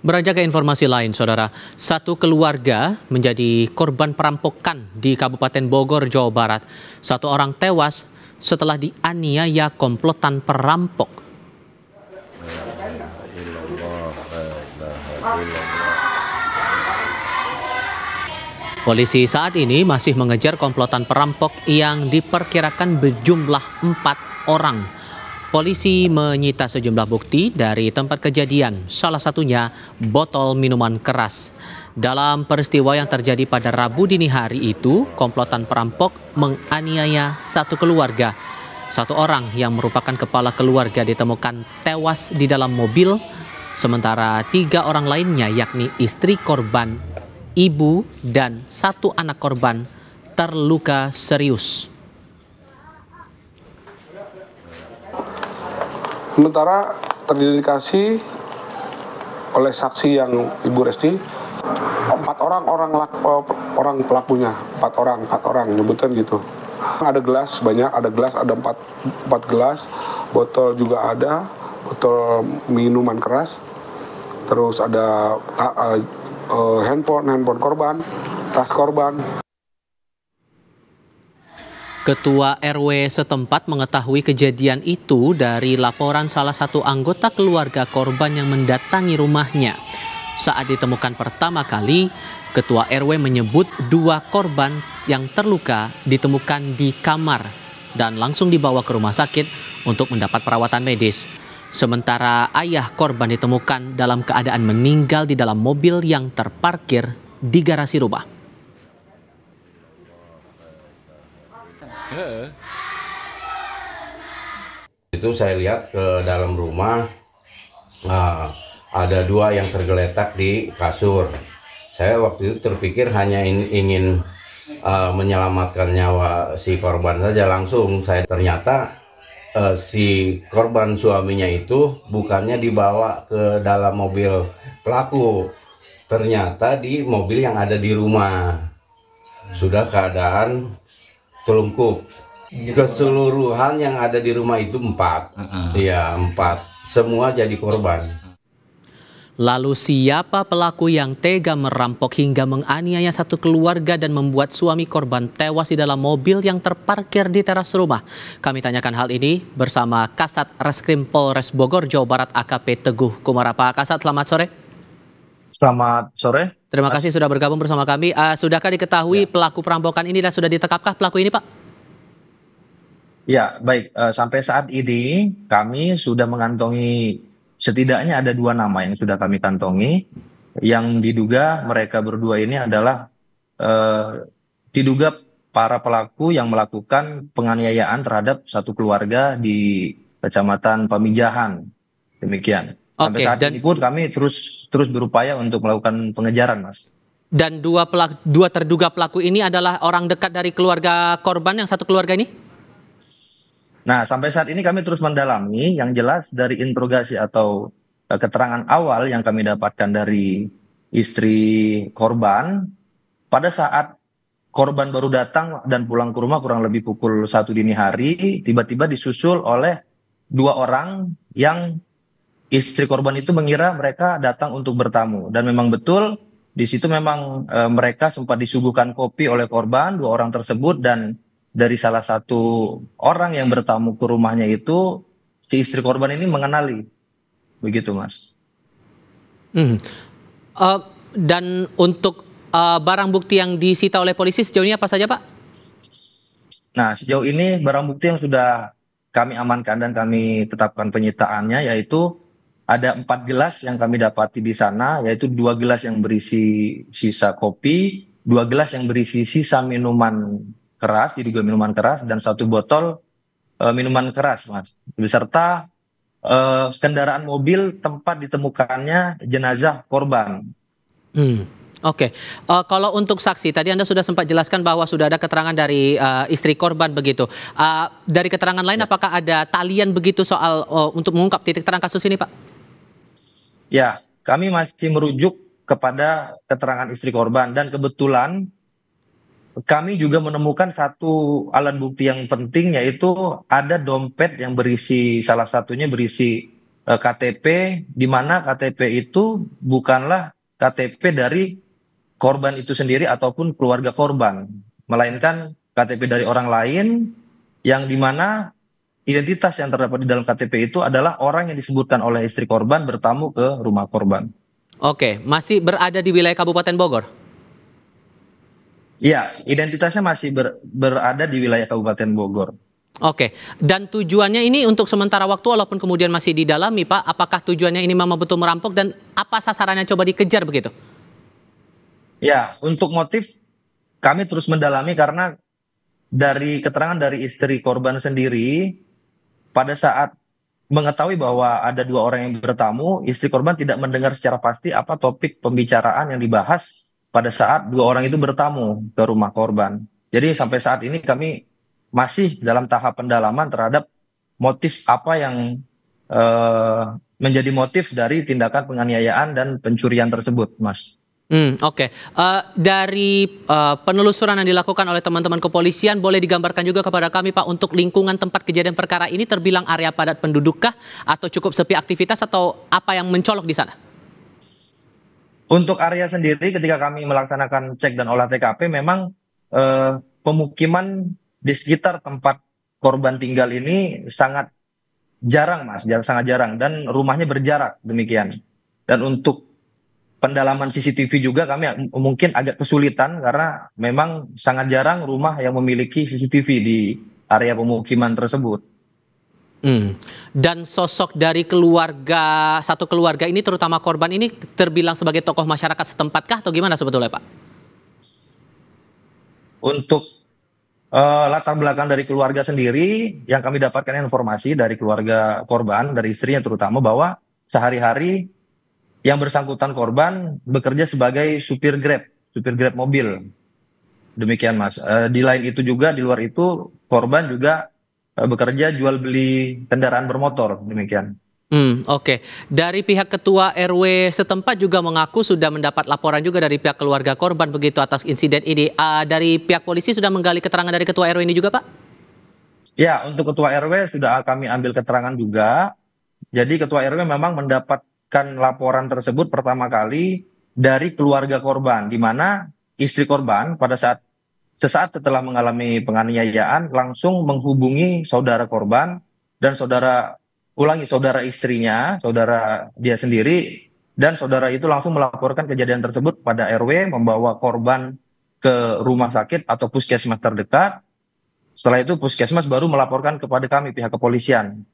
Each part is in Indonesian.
Beranjak ke informasi lain, saudara, satu keluarga menjadi korban perampokan di Kabupaten Bogor, Jawa Barat. Satu orang tewas setelah dianiaya komplotan perampok. Polisi saat ini masih mengejar komplotan perampok yang diperkirakan berjumlah empat orang. Polisi menyita sejumlah bukti dari tempat kejadian, salah satunya botol minuman keras. Dalam peristiwa yang terjadi pada Rabu dini hari itu, komplotan perampok menganiaya satu keluarga. Satu orang yang merupakan kepala keluarga ditemukan tewas di dalam mobil, sementara tiga orang lainnya yakni istri korban, ibu, dan satu anak korban terluka serius. Sementara teridentifikasi oleh saksi yang Ibu Resti empat orang orang eh, orang pelakunya empat orang empat orang nyebutan gitu ada gelas banyak ada gelas ada empat empat gelas botol juga ada botol minuman keras terus ada uh, uh, handphone handphone korban tas korban Ketua RW setempat mengetahui kejadian itu dari laporan salah satu anggota keluarga korban yang mendatangi rumahnya. Saat ditemukan pertama kali, Ketua RW menyebut dua korban yang terluka ditemukan di kamar dan langsung dibawa ke rumah sakit untuk mendapat perawatan medis. Sementara ayah korban ditemukan dalam keadaan meninggal di dalam mobil yang terparkir di garasi rumah. Itu saya lihat ke dalam rumah uh, ada dua yang tergeletak di kasur. Saya waktu itu terpikir hanya ingin uh, menyelamatkan nyawa si korban saja langsung. Saya ternyata uh, si korban suaminya itu bukannya dibawa ke dalam mobil pelaku, ternyata di mobil yang ada di rumah. Sudah keadaan Telungkup. Iya. Keseluruhan yang ada di rumah itu empat. Iya, uh -uh. empat. Semua jadi korban. Lalu siapa pelaku yang tega merampok hingga menganiaya satu keluarga dan membuat suami korban tewas di dalam mobil yang terparkir di teras rumah? Kami tanyakan hal ini bersama Kasat Reskrim Polres Bogor, Jawa Barat AKP Teguh Kumara. Pak Kasat, selamat sore. Selamat sore. Terima kasih sudah bergabung bersama kami. Uh, sudahkah diketahui ya. pelaku perampokan ini dan sudah ditetapkah pelaku ini, Pak? Ya, baik. Uh, sampai saat ini kami sudah mengantongi setidaknya ada dua nama yang sudah kami kantongi yang diduga mereka berdua ini adalah uh, diduga para pelaku yang melakukan penganiayaan terhadap satu keluarga di Kecamatan Pemijahan. Demikian. Oke, okay, dan, ini pun kami terus terus berupaya untuk melakukan pengejaran, Mas. Dan dua pelaku, dua terduga pelaku ini adalah orang dekat dari keluarga korban yang satu keluarga ini? Nah, sampai saat ini kami terus mendalami. Yang jelas dari interogasi atau eh, keterangan awal yang kami dapatkan dari istri korban, pada saat korban baru datang dan pulang ke rumah kurang lebih pukul satu dini hari, tiba-tiba disusul oleh dua orang yang istri korban itu mengira mereka datang untuk bertamu dan memang betul di situ memang e, mereka sempat disuguhkan kopi oleh korban dua orang tersebut dan dari salah satu orang yang bertamu ke rumahnya itu si istri korban ini mengenali begitu mas. Hmm. Uh, dan untuk uh, barang bukti yang disita oleh polisi sejauh ini apa saja pak? Nah sejauh ini barang bukti yang sudah kami amankan dan kami tetapkan penyitaannya yaitu ada empat gelas yang kami dapati di sana, yaitu dua gelas yang berisi sisa kopi, dua gelas yang berisi sisa minuman keras, jadi juga minuman keras, dan satu botol e, minuman keras, mas. Beserta e, kendaraan mobil tempat ditemukannya jenazah korban. Hmm. Oke, okay. uh, eh, kalau untuk saksi tadi Anda sudah sempat jelaskan bahwa sudah ada keterangan dari uh, istri korban begitu. Uh, dari keterangan lain, ya. apakah ada talian begitu soal uh, untuk mengungkap titik terang kasus ini, Pak? ya kami masih merujuk kepada keterangan istri korban dan kebetulan kami juga menemukan satu alat bukti yang penting yaitu ada dompet yang berisi salah satunya berisi e, eh, KTP di mana KTP itu bukanlah KTP dari korban itu sendiri ataupun keluarga korban melainkan KTP dari orang lain yang di mana identitas yang terdapat di dalam KTP itu adalah orang yang disebutkan oleh istri korban bertamu ke rumah korban. Oke, masih berada di wilayah Kabupaten Bogor. Iya, identitasnya masih ber, berada di wilayah Kabupaten Bogor. Oke, dan tujuannya ini untuk sementara waktu walaupun kemudian masih didalami Pak, apakah tujuannya ini memang betul merampok dan apa sasarannya coba dikejar begitu? Ya, untuk motif kami terus mendalami karena dari keterangan dari istri korban sendiri pada saat mengetahui bahwa ada dua orang yang bertamu, istri korban tidak mendengar secara pasti apa topik pembicaraan yang dibahas pada saat dua orang itu bertamu ke rumah korban. Jadi sampai saat ini kami masih dalam tahap pendalaman terhadap motif apa yang uh, menjadi motif dari tindakan penganiayaan dan pencurian tersebut, Mas. Hmm, Oke, okay. uh, eh, dari uh, penelusuran yang dilakukan oleh teman-teman kepolisian, boleh digambarkan juga kepada kami Pak untuk lingkungan tempat kejadian perkara ini terbilang area padat pendudukkah atau cukup sepi aktivitas atau apa yang mencolok di sana? Untuk area sendiri, ketika kami melaksanakan cek dan olah TKP, memang uh, pemukiman di sekitar tempat korban tinggal ini sangat jarang, Mas, sangat jarang dan rumahnya berjarak demikian. Dan untuk pendalaman CCTV juga kami mungkin agak kesulitan karena memang sangat jarang rumah yang memiliki CCTV di area pemukiman tersebut. Hmm. Dan sosok dari keluarga satu keluarga ini terutama korban ini terbilang sebagai tokoh masyarakat setempatkah atau gimana sebetulnya Pak? Untuk uh, latar belakang dari keluarga sendiri yang kami dapatkan informasi dari keluarga korban dari istrinya terutama bahwa sehari-hari yang bersangkutan korban bekerja sebagai supir Grab, supir Grab mobil. Demikian Mas. E, di lain itu juga di luar itu korban juga e, bekerja jual beli kendaraan bermotor, demikian. Hmm, oke. Okay. Dari pihak ketua RW setempat juga mengaku sudah mendapat laporan juga dari pihak keluarga korban begitu atas insiden ini. Uh, dari pihak polisi sudah menggali keterangan dari ketua RW ini juga, Pak? Ya, untuk ketua RW sudah kami ambil keterangan juga. Jadi ketua RW memang mendapat mendapatkan laporan tersebut pertama kali dari keluarga korban di mana istri korban pada saat sesaat setelah mengalami penganiayaan langsung menghubungi saudara korban dan saudara ulangi saudara istrinya, saudara dia sendiri dan saudara itu langsung melaporkan kejadian tersebut pada RW membawa korban ke rumah sakit atau puskesmas terdekat. Setelah itu puskesmas baru melaporkan kepada kami pihak kepolisian.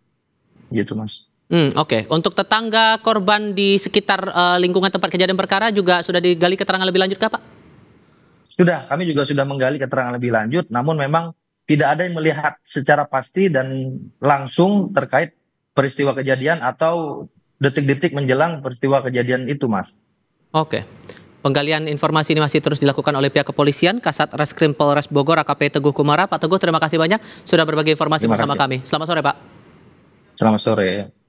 Gitu, Mas. Hmm, Oke, okay. untuk tetangga korban di sekitar uh, lingkungan tempat kejadian perkara juga sudah digali keterangan lebih lanjut, kah, Pak? Sudah, kami juga sudah menggali keterangan lebih lanjut. Namun memang tidak ada yang melihat secara pasti dan langsung terkait peristiwa kejadian atau detik-detik menjelang peristiwa kejadian itu, Mas. Oke. Okay. Penggalian informasi ini masih terus dilakukan oleh pihak kepolisian. Kasat Reskrim Polres Bogor AKP Teguh Kumara. Pak Teguh, terima kasih banyak sudah berbagi informasi terima bersama kasih. kami. Selamat sore, Pak. Selamat sore.